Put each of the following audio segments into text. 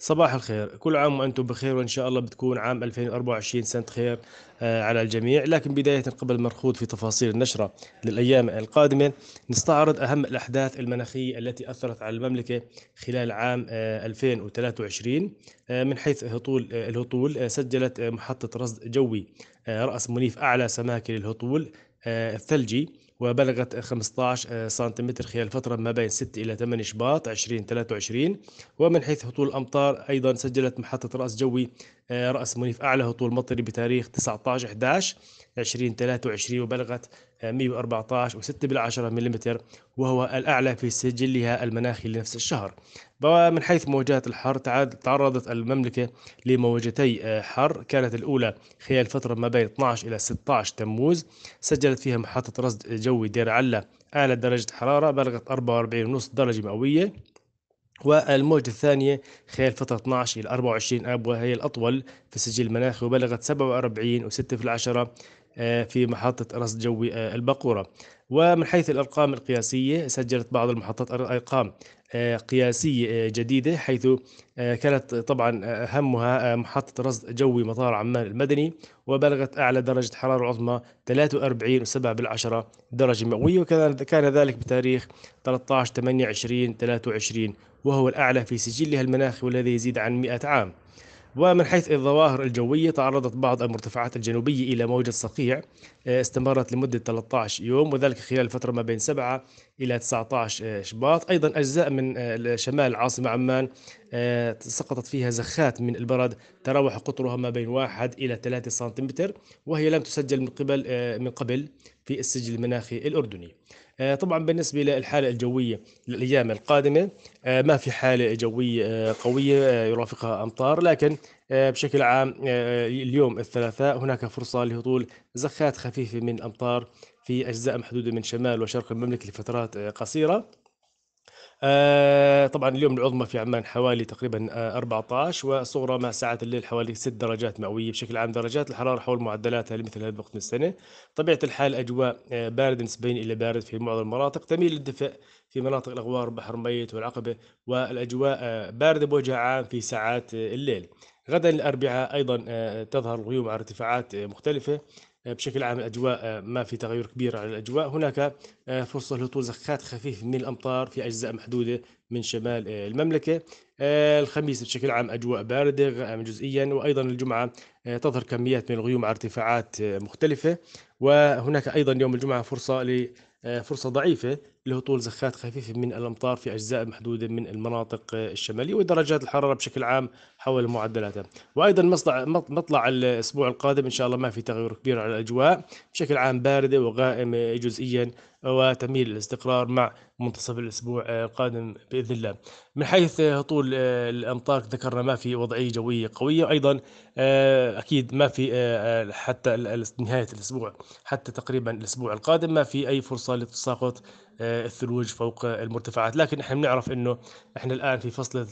صباح الخير كل عام وأنتم بخير وإن شاء الله بتكون عام 2024 سنة خير آه، على الجميع لكن بداية قبل ما نخوض في تفاصيل النشرة للأيام القادمة نستعرض أهم الأحداث المناخية التي أثرت على المملكة خلال عام 2023 آه، آه، من حيث هطول الهطول سجلت محطة رصد جوي رأس منيف أعلى سماكة للهطول الثلجي وبلغت 15 آه، سنتيمتر خلال فترة ما بين 6 إلى 8 شباط 2023 ومن حيث هطول الأمطار أيضا سجلت محطة رأس جوي آه، رأس منيف أعلى هطول مطري بتاريخ 19 11 2023 وبلغت 114 و6 بالعشرة ملم وهو الأعلى في سجلها المناخي لنفس الشهر ومن حيث موجات الحر تعرضت المملكة لموجتي آه، حر كانت الأولى خلال فترة ما بين 12 إلى 16 تموز سجلت فيها محطة رصد جوي دير علا أعلى درجة حرارة بلغت 44.5 درجة مئوية والموجة الثانية خلال فترة 12 إلى 24 آب وهي الأطول في السجل المناخي وبلغت 47 و6 في العشرة آه، في محطة رصد جوي آه، البقورة ومن حيث الأرقام القياسية سجلت بعض المحطات أرقام آه، قياسية جديدة حيث كانت طبعا أهمها محطة رصد جوي مطار عمان المدني وبلغت أعلى درجة حرارة عظمى 43.7 بالعشرة درجة مئوية وكان ذلك بتاريخ 13 8 23 وهو الأعلى في سجلها المناخي والذي يزيد عن 100 عام ومن حيث الظواهر الجوية تعرضت بعض المرتفعات الجنوبية إلى موجة صقيع آه، استمرت لمدة 13 يوم وذلك خلال الفترة ما بين 7 إلى 19 آه، شباط أيضا أجزاء من آه، شمال العاصمة عمان سقطت فيها زخات من البرد تراوح قطرها ما بين 1 إلى 3 سنتيمتر وهي لم تسجل من قبل من قبل في السجل المناخي الأردني آه، طبعا بالنسبة للحالة الجوية للأيام القادمة آه، ما في حالة جوية آه، قوية يرافقها أمطار لكن بشكل عام اليوم الثلاثاء هناك فرصة لهطول زخات خفيفة من أمطار في أجزاء محدودة من شمال وشرق المملكة لفترات قصيرة آه، طبعا اليوم العظمى في عمان حوالي تقريبا 14 آه، والصغرى مع ساعات الليل حوالي 6 درجات مئويه بشكل عام درجات الحراره حول معدلاتها لمثل هذا الوقت من السنه طبيعه الحال اجواء آه، بارد نسبيا الى بارد في معظم المناطق تميل للدفء في مناطق الاغوار بحر ميت والعقبه والاجواء بارده بوجه عام في ساعات الليل غدا الاربعاء ايضا تظهر الغيوم على ارتفاعات مختلفه بشكل عام الاجواء آه، ما في تغير كبير على الاجواء هناك آه، فرصه زخات خفيف من الامطار في اجزاء محدوده من شمال آه، المملكه الخميس بشكل عام اجواء بارده جزئيا وايضا الجمعه تظهر كميات من الغيوم على ارتفاعات مختلفه وهناك ايضا يوم الجمعه فرصه فرصه ضعيفه لهطول زخات خفيفة من الأمطار في أجزاء محدودة من المناطق الشمالية ودرجات الحرارة بشكل عام حول معدلاتها وأيضا مطلع, الأسبوع القادم إن شاء الله ما في تغير كبير على الأجواء بشكل عام باردة وغائمة جزئيا وتميل الاستقرار مع منتصف الأسبوع القادم بإذن الله من حيث هطول الأمطار ذكرنا ما في وضعية جوية قوية أيضا أكيد ما في حتى نهاية الأسبوع حتى تقريبا الأسبوع القادم ما في أي فرصة للتساقط آه، الثلوج فوق المرتفعات لكن احنا بنعرف انه احنا الان في فصل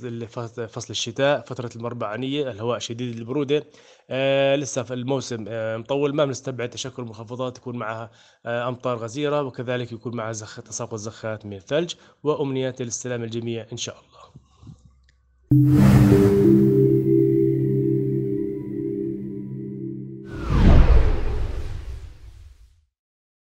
فصل الشتاء فتره المربعانيه الهواء شديد البروده آه، لسه في الموسم آه، مطول ما بنستبعد تشكل منخفضات يكون معها امطار غزيره وكذلك يكون معها زخ... تساقط زخات من الثلج وامنياتي للسلام الجميع ان شاء الله